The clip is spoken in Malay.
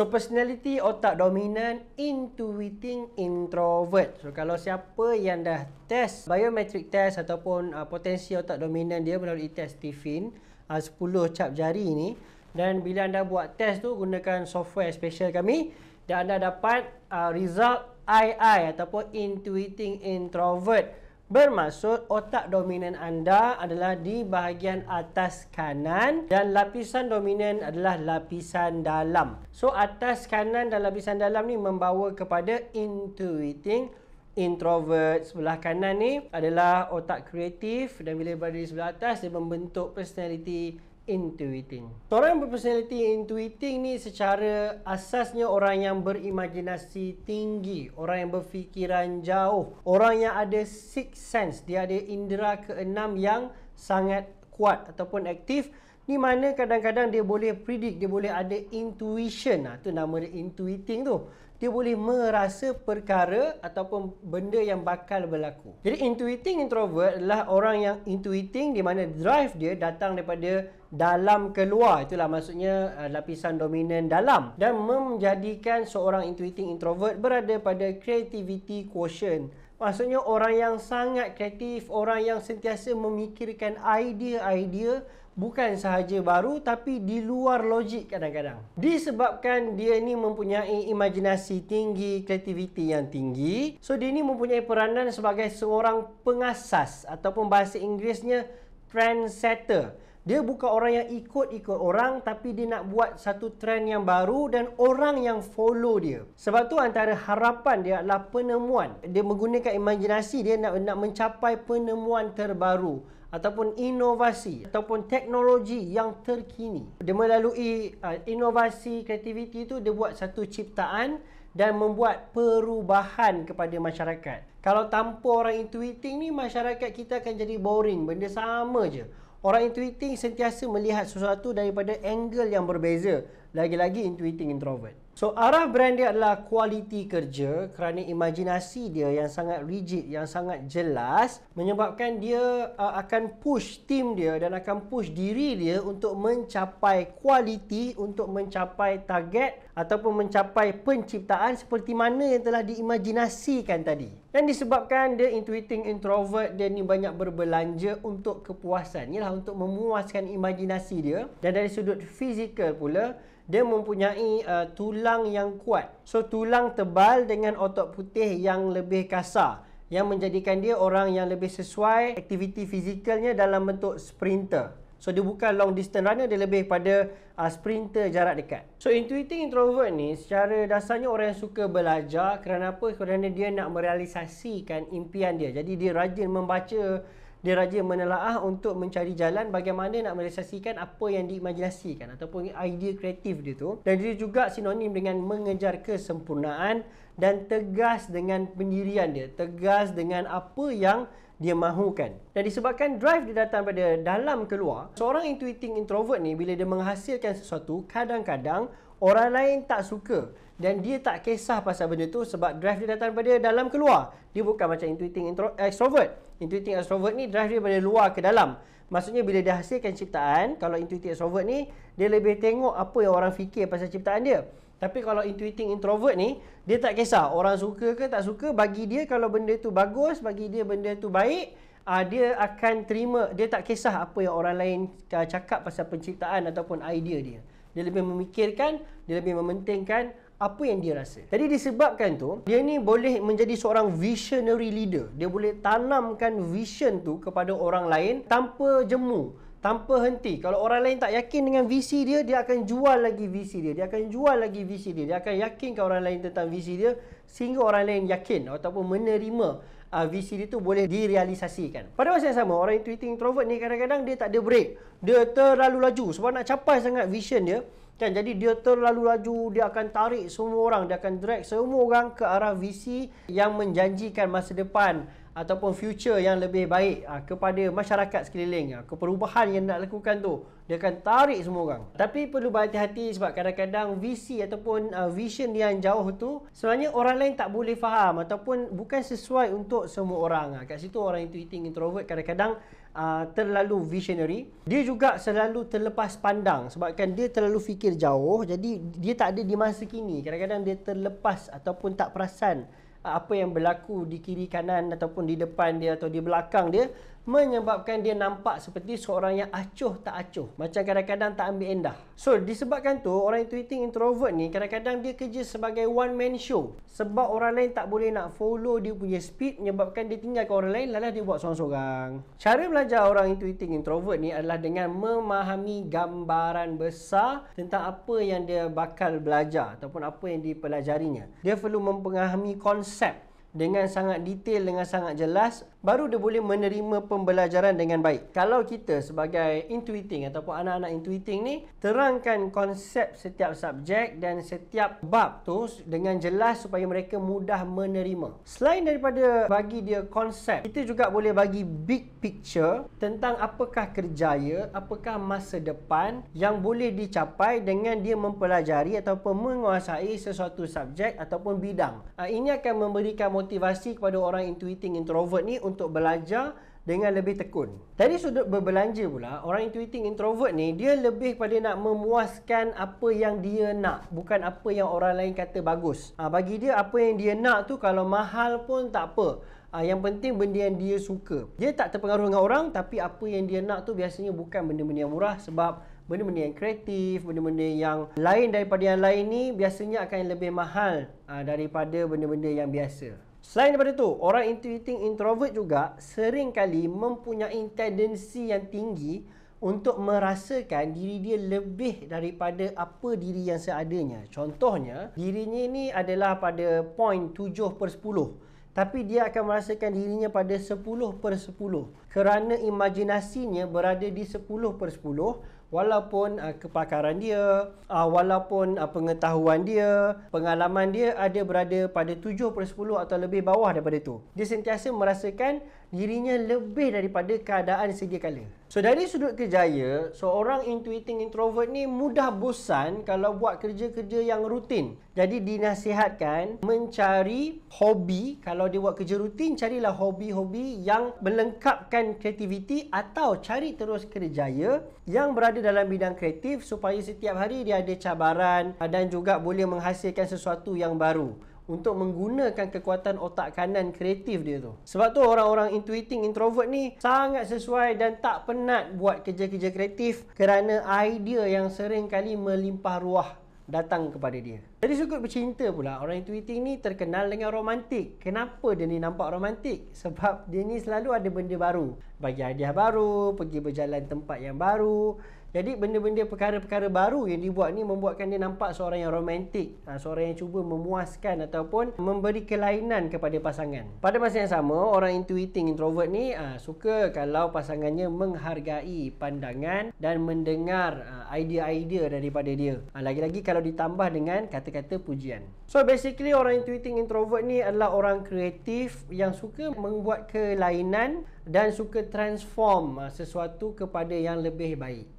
So personality otak dominan intuiting introvert. So kalau siapa yang dah test biometric test ataupun uh, potensi otak dominan dia melalui test Tiffin uh, 10 cap jari ini dan bila anda buat test tu gunakan software special kami dan anda dapat uh, result II ataupun intuiting introvert. Bermaksud otak dominan anda adalah di bahagian atas kanan dan lapisan dominan adalah lapisan dalam. So atas kanan dan lapisan dalam ni membawa kepada intuiting introvert. Sebelah kanan ni adalah otak kreatif dan bila berada di sebelah atas dia membentuk personality intuiting. Orang yang berpersonaliti intuiting ni secara asasnya orang yang berimajinasi tinggi, orang yang berfikiran jauh, orang yang ada sixth sense, dia ada indera keenam yang sangat kuat ataupun aktif Ni mana kadang-kadang dia boleh predict, dia boleh ada intuition. Ah tu nama dia intuiting tu dia boleh merasa perkara ataupun benda yang bakal berlaku. Jadi intuiting introvert adalah orang yang intuiting di mana drive dia datang daripada dalam keluar itulah maksudnya uh, lapisan dominan dalam dan menjadikan seorang intuiting introvert berada pada creativity quotient maksudnya orang yang sangat kreatif orang yang sentiasa memikirkan idea-idea bukan sahaja baru tapi di luar logik kadang-kadang. Disebabkan dia ni mempunyai imajinasi tinggi, kreativiti yang tinggi. So dia ni mempunyai peranan sebagai seorang pengasas ataupun bahasa Inggerisnya trendsetter. Dia bukan orang yang ikut-ikut orang tapi dia nak buat satu trend yang baru dan orang yang follow dia. Sebab tu antara harapan dia adalah penemuan. Dia menggunakan imajinasi dia nak nak mencapai penemuan terbaru ataupun inovasi ataupun teknologi yang terkini. Dia melalui uh, inovasi kreativiti tu dia buat satu ciptaan dan membuat perubahan kepada masyarakat. Kalau tanpa orang intuiting ni masyarakat kita akan jadi boring, benda sama je. Orang intuiting sentiasa melihat sesuatu daripada angle yang berbeza lagi-lagi intuiting introvert. So arah brand dia adalah kualiti kerja kerana imajinasi dia yang sangat rigid, yang sangat jelas menyebabkan dia uh, akan push team dia dan akan push diri dia untuk mencapai kualiti, untuk mencapai target ataupun mencapai penciptaan seperti mana yang telah diimajinasikan tadi. Dan disebabkan dia intuiting introvert, dia ni banyak berbelanja untuk kepuasan. Ialah untuk memuaskan imajinasi dia. Dan dari sudut fizikal pula, dia mempunyai uh, tulang yang kuat. So tulang tebal dengan otot putih yang lebih kasar yang menjadikan dia orang yang lebih sesuai aktiviti fizikalnya dalam bentuk sprinter. So dia bukan long distance runner dia lebih pada uh, sprinter jarak dekat. So intuiting introvert ni secara dasarnya orang yang suka belajar kerana apa? Kerana dia nak merealisasikan impian dia. Jadi dia rajin membaca dia rajin menelaah untuk mencari jalan bagaimana nak merealisasikan apa yang diimajinasikan ataupun idea kreatif dia tu dan dia juga sinonim dengan mengejar kesempurnaan dan tegas dengan pendirian dia tegas dengan apa yang dia mahukan dan disebabkan drive dia datang pada dalam keluar seorang intuiting introvert ni bila dia menghasilkan sesuatu kadang-kadang orang lain tak suka dan dia tak kisah pasal benda tu sebab drive dia datang pada dalam keluar dia bukan macam intuiting intro, eh, extrovert Intuiting extrovert ni drive dia pada luar ke dalam. Maksudnya bila dia hasilkan ciptaan, kalau intuiting extrovert ni dia lebih tengok apa yang orang fikir pasal ciptaan dia. Tapi kalau intuiting introvert ni dia tak kisah orang suka ke tak suka, bagi dia kalau benda tu bagus, bagi dia benda tu baik, ah, dia akan terima, dia tak kisah apa yang orang lain ah, cakap pasal penciptaan ataupun idea dia. Dia lebih memikirkan, dia lebih mementingkan apa yang dia rasa. Jadi disebabkan tu, dia ni boleh menjadi seorang visionary leader. Dia boleh tanamkan vision tu kepada orang lain tanpa jemu, tanpa henti. Kalau orang lain tak yakin dengan visi dia, dia akan jual lagi visi dia. Dia akan jual lagi visi dia. Dia akan yakinkan orang lain tentang visi dia sehingga orang lain yakin ataupun menerima uh, visi dia tu boleh direalisasikan. Pada masa yang sama, orang yang intuitive introvert ni kadang-kadang dia tak ada break. Dia terlalu laju sebab nak capai sangat vision dia. Kan? Jadi dia terlalu laju, dia akan tarik semua orang, dia akan drag semua orang ke arah visi yang menjanjikan masa depan ataupun future yang lebih baik ha, kepada masyarakat sekeliling. Ha, keperubahan yang nak lakukan tu, dia akan tarik semua orang. Tapi perlu berhati-hati sebab kadang-kadang visi ataupun uh, vision yang jauh tu sebenarnya orang lain tak boleh faham ataupun bukan sesuai untuk semua orang. Ha, kat situ orang intuiting introvert kadang-kadang uh, terlalu visionary. Dia juga selalu terlepas pandang sebabkan dia terlalu fikir jauh. Jadi dia tak ada di masa kini. Kadang-kadang dia terlepas ataupun tak perasan uh, apa yang berlaku di kiri kanan ataupun di depan dia atau di belakang dia menyebabkan dia nampak seperti seorang yang acuh tak acuh. Macam kadang-kadang tak ambil endah. So, disebabkan tu, orang intuiting introvert ni kadang-kadang dia kerja sebagai one man show. Sebab orang lain tak boleh nak follow dia punya speed menyebabkan dia tinggalkan orang lain, lalah dia buat seorang-seorang. Cara belajar orang intuiting introvert ni adalah dengan memahami gambaran besar tentang apa yang dia bakal belajar ataupun apa yang dipelajarinya. Dia perlu mempengahami konsep dengan sangat detail dengan sangat jelas baru dia boleh menerima pembelajaran dengan baik. Kalau kita sebagai intuiting ataupun anak-anak intuiting ni terangkan konsep setiap subjek dan setiap bab tu dengan jelas supaya mereka mudah menerima. Selain daripada bagi dia konsep, kita juga boleh bagi big picture tentang apakah kerjaya, apakah masa depan yang boleh dicapai dengan dia mempelajari ataupun menguasai sesuatu subjek ataupun bidang. Ah, ini akan memberikan motivasi kepada orang intuiting introvert ni untuk belajar dengan lebih tekun. Dari sudut berbelanja pula, orang intuiting introvert ni dia lebih pada nak memuaskan apa yang dia nak, bukan apa yang orang lain kata bagus. Ha, bagi dia apa yang dia nak tu kalau mahal pun tak apa. Ha, yang penting benda yang dia suka. Dia tak terpengaruh dengan orang tapi apa yang dia nak tu biasanya bukan benda-benda yang murah sebab benda-benda yang kreatif, benda-benda yang lain daripada yang lain ni biasanya akan lebih mahal ha, daripada benda-benda yang biasa. Selain daripada itu, orang intuiting introvert juga sering kali mempunyai tendensi yang tinggi untuk merasakan diri dia lebih daripada apa diri yang seadanya. Contohnya, dirinya ini adalah pada point 7 per 10. Tapi dia akan merasakan dirinya pada 10 per 10. Kerana imajinasinya berada di 10 per 10 walaupun uh, kepakaran dia, uh, walaupun uh, pengetahuan dia, pengalaman dia ada berada pada 7 per 10 atau lebih bawah daripada itu. Dia sentiasa merasakan dirinya lebih daripada keadaan sedia kala. So dari sudut kejaya, seorang intuiting introvert ni mudah bosan kalau buat kerja-kerja yang rutin. Jadi dinasihatkan mencari hobi. Kalau dia buat kerja rutin, carilah hobi-hobi yang melengkapkan kreativiti atau cari terus kerjaya yang berada berada dalam bidang kreatif supaya setiap hari dia ada cabaran ah, dan juga boleh menghasilkan sesuatu yang baru untuk menggunakan kekuatan otak kanan kreatif dia tu. Sebab tu orang-orang intuiting introvert ni sangat sesuai dan tak penat buat kerja-kerja kreatif kerana idea yang sering kali melimpah ruah datang kepada dia. Dari sudut bercinta pula, orang intuiting ni terkenal dengan romantik. Kenapa dia ni nampak romantik? Sebab dia ni selalu ada benda baru. Bagi hadiah baru, pergi berjalan tempat yang baru. Jadi benda-benda perkara-perkara baru yang dibuat ni membuatkan dia nampak seorang yang romantik. Ha, seorang yang cuba memuaskan ataupun memberi kelainan kepada pasangan. Pada masa yang sama, orang intuiting introvert ni ha, suka kalau pasangannya menghargai pandangan dan mendengar ha, idea-idea daripada dia. Ha, lagi-lagi kalau ditambah dengan kata kata kata-kata pujian. So basically orang intuiting introvert ni adalah orang kreatif yang suka membuat kelainan dan suka transform ah, sesuatu kepada yang lebih baik.